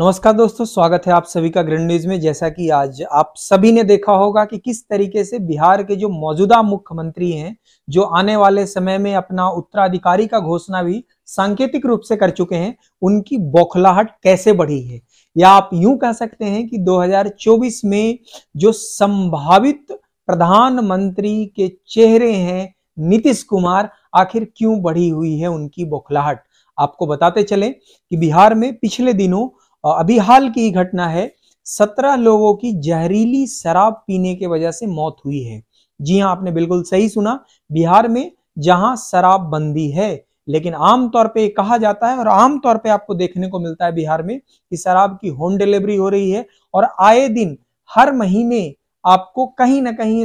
नमस्कार दोस्तों स्वागत है आप सभी का ग्रैंड न्यूज में जैसा कि आज आप सभी ने देखा होगा कि किस तरीके से बिहार के जो मौजूदा मुख्यमंत्री हैं जो आने वाले समय में अपना उत्तराधिकारी का घोषणा भी सांकेतिक रूप से कर चुके हैं उनकी बौखलाहट कैसे बढ़ी है या आप यूं कह सकते हैं कि 2024 में जो संभावित प्रधानमंत्री के चेहरे हैं नीतीश कुमार आखिर क्यों बढ़ी हुई है उनकी बौखलाहट आपको बताते चले कि बिहार में पिछले दिनों अभी हाल की घटना है सत्रह लोगों की जहरीली शराब पीने के वजह से मौत हुई है जी हाँ आपने बिल्कुल सही सुना बिहार में जहां शराब बंदी है लेकिन आमतौर पे कहा जाता है और आमतौर पे आपको देखने को मिलता है बिहार में कि शराब की होम डिलीवरी हो रही है और आए दिन हर महीने आपको कहीं ना कहीं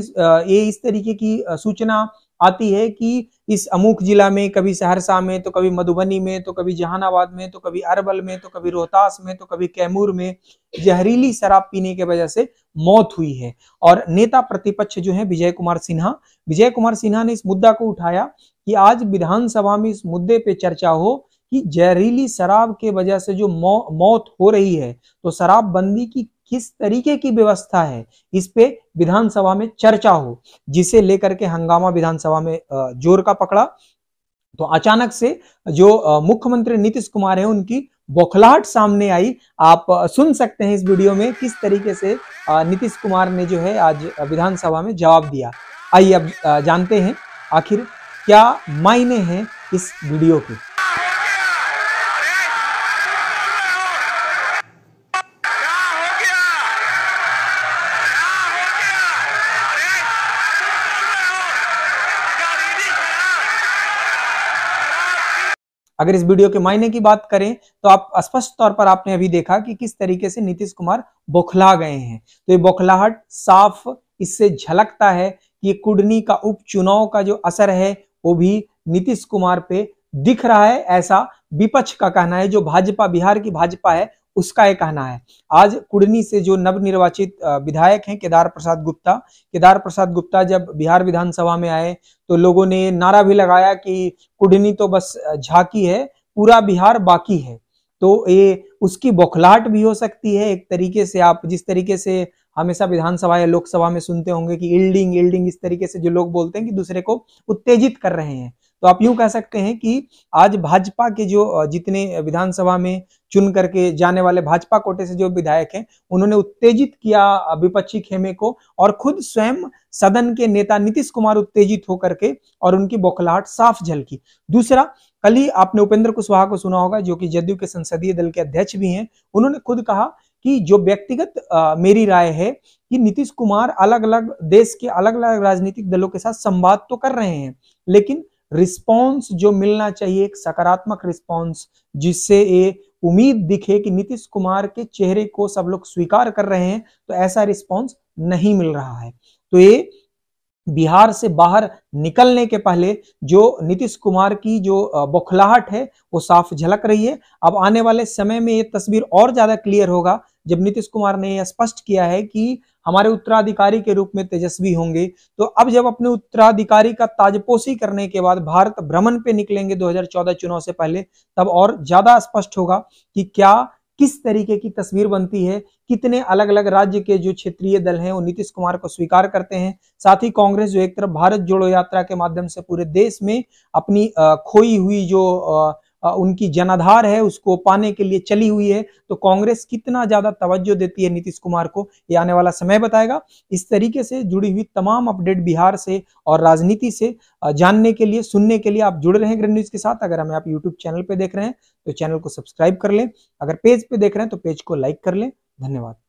ये इस तरीके की सूचना आती है कि इस अमुक जिला में कभी सहरसा में तो कभी मधुबनी में तो कभी जहानाबाद में तो कभी अरबल में तो कभी रोहतास में तो कभी कैमूर में जहरीली शराब पीने की वजह से मौत हुई है और नेता प्रतिपक्ष जो है विजय कुमार सिन्हा विजय कुमार सिन्हा ने इस मुद्दा को उठाया कि आज विधानसभा में इस मुद्दे पे चर्चा हो कि जहरीली शराब के वजह से जो मौ, मौत हो रही है तो शराबबंदी की किस तरीके की व्यवस्था है इस पे विधानसभा में चर्चा हो जिसे लेकर के हंगामा विधानसभा में जोर का पकड़ा तो अचानक से जो मुख्यमंत्री नीतीश कुमार है उनकी बौखलाहट सामने आई आप सुन सकते हैं इस वीडियो में किस तरीके से नीतीश कुमार ने जो है आज विधानसभा में जवाब दिया आइए अब जानते हैं आखिर क्या मायने हैं इस वीडियो के अगर इस वीडियो के मायने की बात करें तो आप स्पष्ट तौर पर आपने अभी देखा कि किस तरीके से नीतीश कुमार बौखला गए हैं तो ये बौखलाहट साफ इससे झलकता है कि कुडनी का उपचुनाव का जो असर है वो भी नीतीश कुमार पे दिख रहा है ऐसा विपक्ष का कहना है जो भाजपा बिहार की भाजपा है उसका ये कहना है आज कुड़नी से जो निर्वाचित विधायक हैं केदार प्रसाद गुप्ता केदार प्रसाद गुप्ता जब बिहार विधानसभा में आए तो लोगों ने नारा भी लगाया कि कुड़नी तो बस झाकी है पूरा बिहार बाकी है तो ये उसकी बौखलाहट भी हो सकती है एक तरीके से आप जिस तरीके से हमेशा विधानसभा या लोकसभा में सुनते होंगे कि इल्डिंग इल्डिंग इस तरीके से जो लोग बोलते हैं कि दूसरे को उत्तेजित कर रहे हैं तो आप यूं कह सकते हैं कि आज भाजपा के जो जितने विधानसभा में चुन करके जाने वाले भाजपा कोटे से जो विधायक हैं उन्होंने उत्तेजित किया विपक्षी खेमे को और खुद स्वयं सदन के नेता नीतीश कुमार उत्तेजित होकर के और उनकी बौखलाहट साफ झलकी दूसरा कल ही आपने उपेंद्र कुशवाहा को सुना होगा जो कि जदयू के संसदीय दल के अध्यक्ष भी हैं उन्होंने खुद कहा कि जो व्यक्तिगत मेरी राय है कि नीतीश कुमार अलग अलग देश के अलग अलग राजनीतिक दलों के साथ संवाद तो कर रहे हैं लेकिन रिस्पांस जो मिलना चाहिए एक सकारात्मक रिस्पांस जिससे ये उम्मीद दिखे कि नीतीश कुमार के चेहरे को सब लोग स्वीकार कर रहे हैं तो ऐसा रिस्पॉन्स नहीं मिल रहा है तो ये बिहार से बाहर निकलने के पहले जो नीतीश कुमार की जो बौखलाहट है वो साफ झलक रही है अब आने वाले समय में ये तस्वीर और ज्यादा क्लियर होगा जब नीतीश कुमार ने यह स्पष्ट किया है कि हमारे उत्तराधिकारी के रूप में तेजस्वी होंगे तो अब जब अपने उत्तराधिकारी का ताजपोशी करने के बाद भारत भ्रमण पे निकलेंगे 2014 चुनाव से पहले तब और ज्यादा स्पष्ट होगा कि क्या किस तरीके की तस्वीर बनती है कितने अलग अलग राज्य के जो क्षेत्रीय दल हैं वो नीतीश कुमार को स्वीकार करते हैं साथ ही कांग्रेस जो एक तरफ भारत जोड़ो यात्रा के माध्यम से पूरे देश में अपनी खोई हुई जो आ, उनकी जनाधार है उसको पाने के लिए चली हुई है तो कांग्रेस कितना ज्यादा तवज्जो देती है नीतीश कुमार को ये आने वाला समय बताएगा इस तरीके से जुड़ी हुई तमाम अपडेट बिहार से और राजनीति से जानने के लिए सुनने के लिए आप जुड़ रहे हैं ग्रेन न्यूज के साथ अगर हमें आप यूट्यूब चैनल पर देख रहे हैं तो चैनल को सब्सक्राइब कर लें अगर पेज पे देख रहे हैं तो पेज को लाइक कर लें धन्यवाद